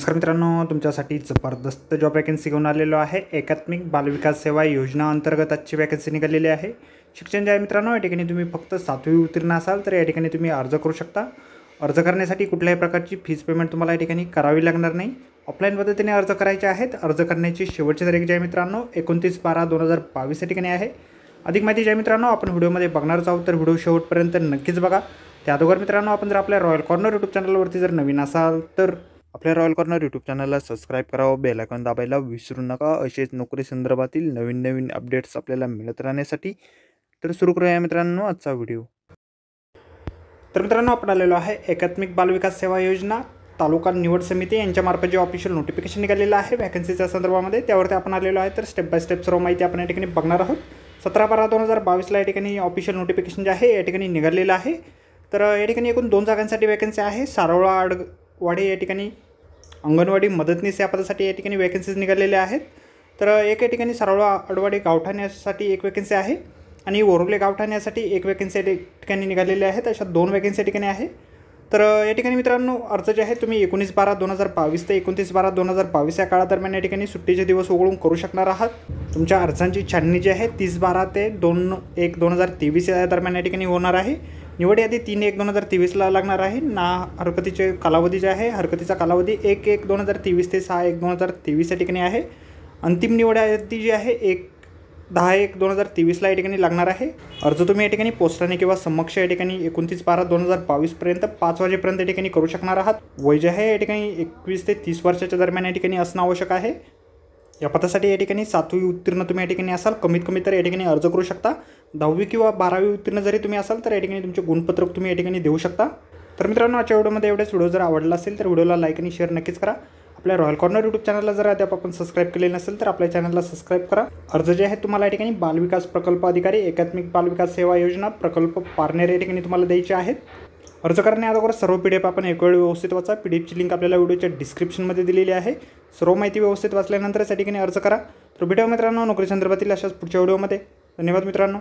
नमस्कार मित्रांनो तुमच्यासाठी जबरदस्त जॉब वॅकन्सी घेऊन आलेलो आहे एकात्मिक बालविकास सेवा योजना अंतर्गत आजची वॅकन्सी निघालेली आहे शिक्षण जे आहे मित्रांनो या ठिकाणी तुम्ही फक्त सातवी उत्तीर्ण असाल तर या ठिकाणी तुम्ही अर्ज करू शकता अर्ज करण्यासाठी कुठल्याही प्रकारची फीज पेमेंट तुम्हाला या ठिकाणी करावी लागणार नाही ऑफलाईन पद्धतीने अर्ज करायचे आहेत अर्ज करण्याची शेवटची तारीख ज्या आहे मित्रांनो एकोणतीस बारा दोन हजार बावीस या ठिकाणी आहे अधिक माहिती ज्या आहे मित्रांनो आपण व्हिडिओमध्ये बघणारच आहोत तर व्हिडिओ शेवटपर्यंत नक्कीच बघा त्या अगोदर मित्रांनो आपण जर आपल्या रॉयल कॉर्नर यूट्यूब चॅनलवरती जर नवीन असाल तर आपल्या रॉयल कॉर्नर यूट्यूब चॅनलला सबस्क्राईब करावं बेलायकॉन दाबायला विसरू नका असेच नोकरी संदर्भातील नवीन नवीन अपडेट्स आपल्याला मिळत राहण्यासाठी तर सुरू करूया मित्रांनो आजचा व्हिडिओ तर मित्रांनो आपण आलेलो आहे एकात्मिक बालविकास सेवा योजना तालुका निवड समिती यांच्यामार्फत जे ऑफिशियल नोटिफिकेशन निघालेलं आहे व्हॅकन्सीच्या संदर्भामध्ये त्यावरती आपण आलेलो आहे तर स्टेप बाय स्टेप सर्व माहिती आपण या ठिकाणी बघणार आहोत सतरा बारा दोन हजार बावीसला या ठिकाणी ऑफिशियल नोटिफिकेशन जे आहे या ठिकाणी निघालेलं आहे तर या ठिकाणी एकूण दोन जागांसाठी व्हॅकन्सी आहे सारोळा आड वाढे या ठिकाणी अंगणवाडी मदतनीस या पदासाठी या ठिकाणी वॅकन्सीज निघालेल्या आहेत तर एक या ठिकाणी सरावळा अडवाडी गावठाण्यासाठी एक वॅकन्सी आहे आणि वरुले गावठाण्यासाठी एक वॅकन्सी या ठिकाणी निघालेल्या आहेत अशा दोन वॅकन्सी या ठिकाणी आहे तर या ठिकाणी मित्रांनो अर्ज जे आहे तुम्ही एकोणीस बारा दोन हजार बावीस ते एकोणतीस बारा दोन हजार बावीस या काळादरम्यान या ठिकाणी सुट्टीचे दिवस वगळून करू शकणार आहात तुमच्या अर्जांची छाननी जी आहे तीस बारा ते दोन एक दोन हजार तेवीस या दरम्यान या ठिकाणी होणार आहे निवड यादी तीन एक दोन हजार तेवीसला लागणार आहे ना हरकतीचे कालावधी जे आहे हरकतीचा कालावधी एक एक दोन हजार तेवीस ते सहा एक दोन हजार तेवीस या ठिकाणी आहे अंतिम निवड यादी जी आहे एक दहा एक दोन हजार तेवीसला या ठिकाणी लागणार आहे अर्ज तुम्ही या ठिकाणी पोस्टाने किंवा समक्ष या ठिकाणी एकोणतीस बारा दोन हजार बावीसपर्यंत पाच वाजेपर्यंत या ठिकाणी करू शकणार आहात वय जे आहे या ठिकाणी एकवीस ते तीस वर्षाच्या दरम्यान या ठिकाणी असणं आवश्यक आहे या पदासाठी या ठिकाणी सातवी उत्तीर्ण तुम्ही या ठिकाणी असाल कमीत कमी तर या ठिकाणी अर्ज करू शकता दहावी किंवा बारावी उत्तीर्ण जरी तुम्ही असाल तर या ठिकाणी तुमचे गुणपत्रक तुम्ही या ठिकाणी देऊ शकता तर मित्रांनो आजच्या व्हिडिओमध्ये एवढेच व्हिडिओ जर आवडला असेल तर व्हिडिओला लाईक आणि शेअर नक्कीच करा आपल्या रॉयल कॉर्नर यूट्यूब चॅनलला जर अद्याप आपण सबस्क्राईब केले नसेल तर आपल्या चॅनलला सबस्क्राईब करा अर्ज जे आहे तुम्हाला या ठिकाणी बालविकास प्रकल्प अधिकारी एकात्मिक बालविकास सेवा योजना प्रकल्प पारनेर या ठिकाणी तुम्हाला द्यायचे आहेत अर्ज अगोदर सर्व पी डी एफ आपण एक वेळ व्यवस्थित वाचा पी डी एफची लिंक आपल्याला व्हिडिओच्या डिस्क्रिप्शनमध्ये दिलेली आहे सर्व माहिती व्यवस्थित वाचल्यानंतर या ठिकाणी अर्ज करा तर भेटूया मित्रांनो नोकरी संदर्भातील अशाच पुढच्या व्हिडिओमध्ये धन्यवाद मित्रांनो